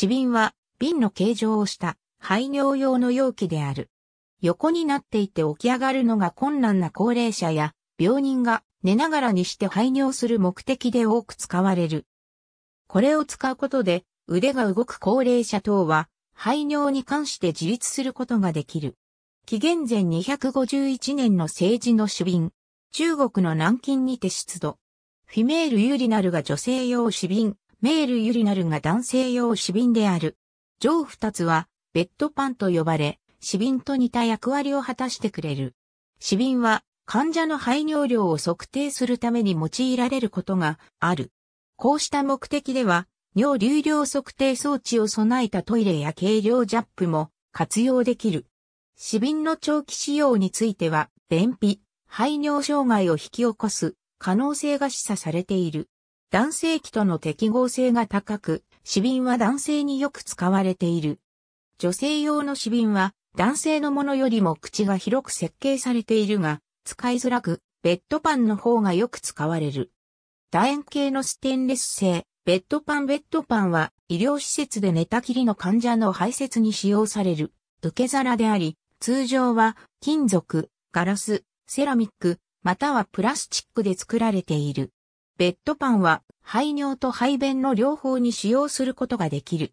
紙瓶は瓶の形状をした排尿用の容器である。横になっていて起き上がるのが困難な高齢者や病人が寝ながらにして排尿する目的で多く使われる。これを使うことで腕が動く高齢者等は排尿に関して自立することができる。紀元前251年の政治の主瓶。中国の南京にて出土。フィメールユーリナルが女性用主瓶。メールユリナルが男性用死瓶である。上二つは、ベッドパンと呼ばれ、死瓶と似た役割を果たしてくれる。死瓶は、患者の排尿量を測定するために用いられることがある。こうした目的では、尿流量測定装置を備えたトイレや軽量ジャップも活用できる。死瓶の長期使用については、便秘、排尿障害を引き起こす可能性が示唆されている。男性器との適合性が高く、死瓶は男性によく使われている。女性用の死瓶は男性のものよりも口が広く設計されているが、使いづらく、ベッドパンの方がよく使われる。楕円形のステンレス製、ベッドパンベッドパンは医療施設で寝たきりの患者の排泄に使用される受け皿であり、通常は金属、ガラス、セラミック、またはプラスチックで作られている。ベッドパンは排尿と排便の両方に使用することができる。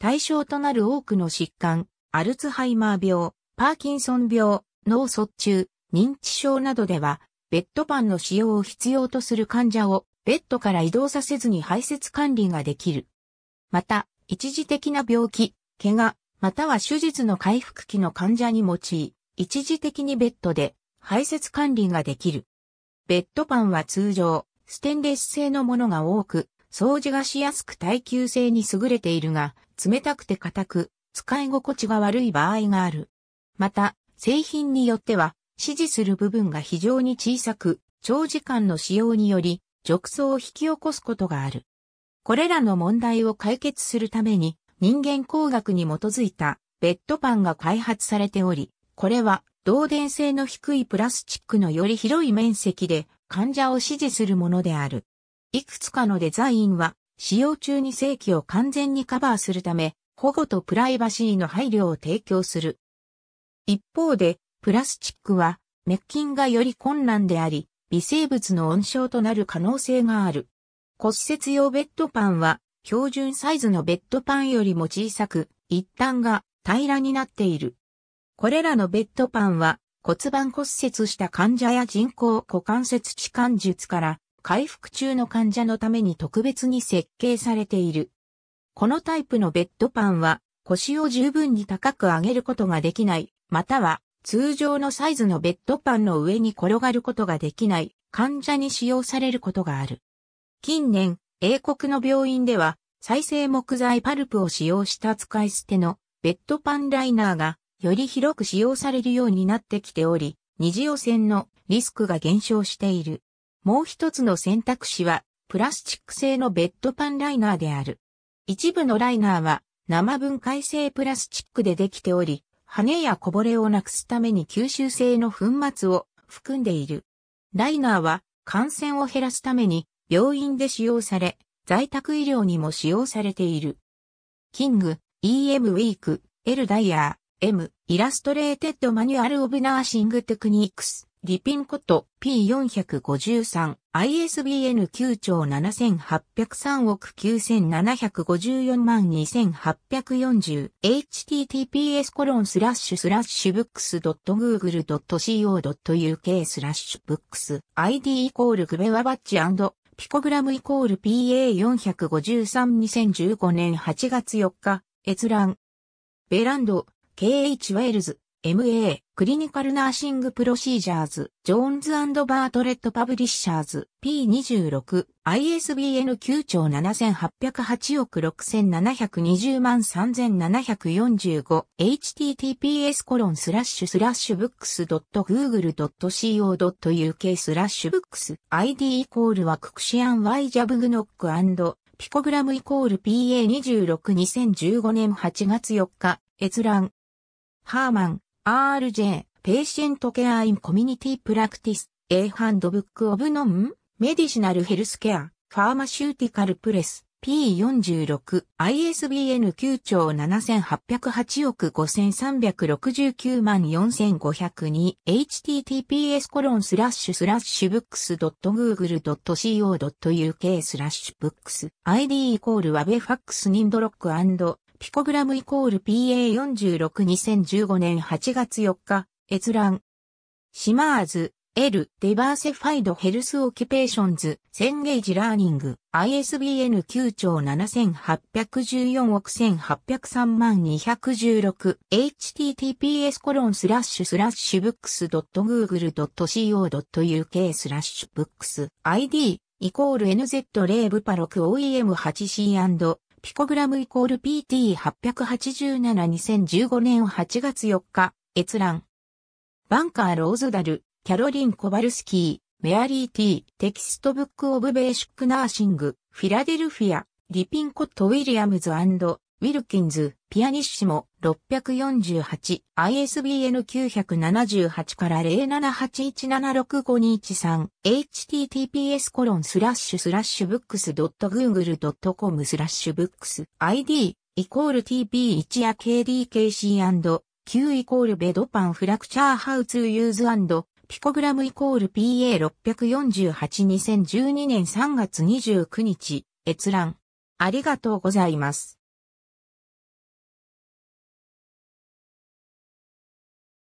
対象となる多くの疾患、アルツハイマー病、パーキンソン病、脳卒中、認知症などでは、ベッドパンの使用を必要とする患者をベッドから移動させずに排泄管理ができる。また、一時的な病気、怪我、または手術の回復期の患者に用い、一時的にベッドで排泄管理ができる。ベッドパンは通常、ステンレス製のものが多く、掃除がしやすく耐久性に優れているが、冷たくて硬く、使い心地が悪い場合がある。また、製品によっては、指示する部分が非常に小さく、長時間の使用により、褥瘡を引き起こすことがある。これらの問題を解決するために、人間工学に基づいたベッドパンが開発されており、これは、導電性の低いプラスチックのより広い面積で患者を支持するものである。いくつかのデザインは、使用中に正規を完全にカバーするため、保護とプライバシーの配慮を提供する。一方で、プラスチックは、滅菌がより困難であり、微生物の温床となる可能性がある。骨折用ベッドパンは、標準サイズのベッドパンよりも小さく、一端が平らになっている。これらのベッドパンは、骨盤骨折した患者や人工股関節置換術から回復中の患者のために特別に設計されている。このタイプのベッドパンは腰を十分に高く上げることができない、または通常のサイズのベッドパンの上に転がることができない患者に使用されることがある。近年、英国の病院では再生木材パルプを使用した使い捨てのベッドパンライナーがより広く使用されるようになってきており、二次汚染のリスクが減少している。もう一つの選択肢は、プラスチック製のベッドパンライナーである。一部のライナーは、生分解性プラスチックでできており、羽やこぼれをなくすために吸収性の粉末を含んでいる。ライナーは感染を減らすために病院で使用され、在宅医療にも使用されている。キング、EM ウィーク、L ダイヤ M、イラストレーテッドマニュアルオブナーシングテクニックス、リピンコト P453、ISBN 9兆7803億9754万2840、https コロンスラッシュスラッシュブックス .google.co.uk スラッシュブックス ID イコールグベワバッチピコグラムイコール PA453 2015年8月4日、閲覧。ベランド、KH ウェールズ、MA、クリニカルナーシングプロシージャーズ、ジョーンズバートレットパブリッシャーズ、P26、ISBN 9兆7808億6720万3745、https コロンスラッシュスラッシュブックス .google.co.uk スラッシュブックス ID イコールはククシアン Y ジャブグノックピコグラムイコール PA262015 年8月4日閲覧ハーマン、RJ、ペーシェントケアインコミュニティプラクティス、A ハンドブックオブノン、メディシナルヘルスケア、ファーマシューティカルプレス、P46、ISBN 9兆7808億5369万4502、https コロンスラッシュスラッシュブックス .google.co.uk スラッシュブックス、ID イコールアベファックスニンドロックピコグラムイコール PA462015 年8月4日、閲覧。シマーズ、L、デバーセファイドヘルスオキュペーションズ、センゲージラーニング、ISBN 9兆7814億1803万 216https コロンスラッシュスラッシュブックス .google.co.uk スラッシュブックス ID イコール n z レーブパロク OEM8C& ピコグラムイコール PT887-2015 年8月4日、閲覧。バンカー・ローズダル、キャロリン・コバルスキー、メアリー・ティー、テキストブック・オブ・ベーシック・ナーシング、フィラデルフィア、リピンコット・ウィリアムズウィルキンズ、ピアニッシモ、648、ISBN 978から078176523、https コロンスラッシュスラッシュブックス .google.com スラッシュブックス ID イコール TP1 や KDKC&Q イコールベドパンフラクチャーハウツーユーズピコグラムイコール PA6482012 年3月29日閲覧ありがとうございます。